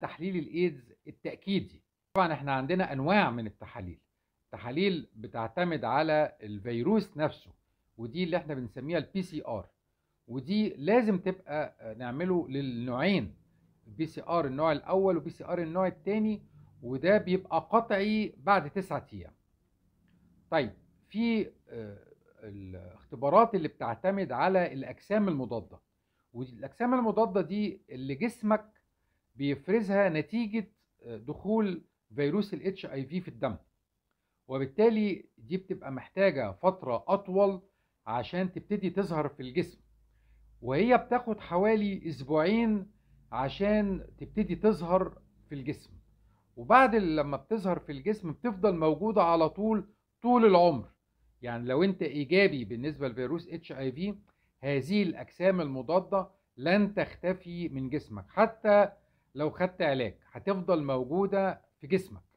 تحليل الايدز التاكيدي طبعا احنا عندنا انواع من التحاليل تحاليل بتعتمد على الفيروس نفسه ودي اللي احنا بنسميها البي سي ار ودي لازم تبقى آه، نعمله للنوعين بي سي ار النوع الاول وبي سي ار النوع الثاني وده بيبقى قطعي بعد تسعة ايام طيب في آه، الاختبارات اللي بتعتمد على الاجسام المضاده والاجسام المضاده دي اللي جسمك بيفرزها نتيجة آه، دخول فيروس الاتش اي في في الدم وبالتالي دي بتبقى محتاجة فترة أطول عشان تبتدي تظهر في الجسم وهي بتاخد حوالي أسبوعين عشان تبتدي تظهر في الجسم وبعد لما بتظهر في الجسم بتفضل موجودة على طول طول العمر يعني لو انت ايجابي بالنسبة لفيروس اتش اي في هذه الاجسام المضادة لن تختفي من جسمك حتى لو خدت علاج هتفضل موجودة في جسمك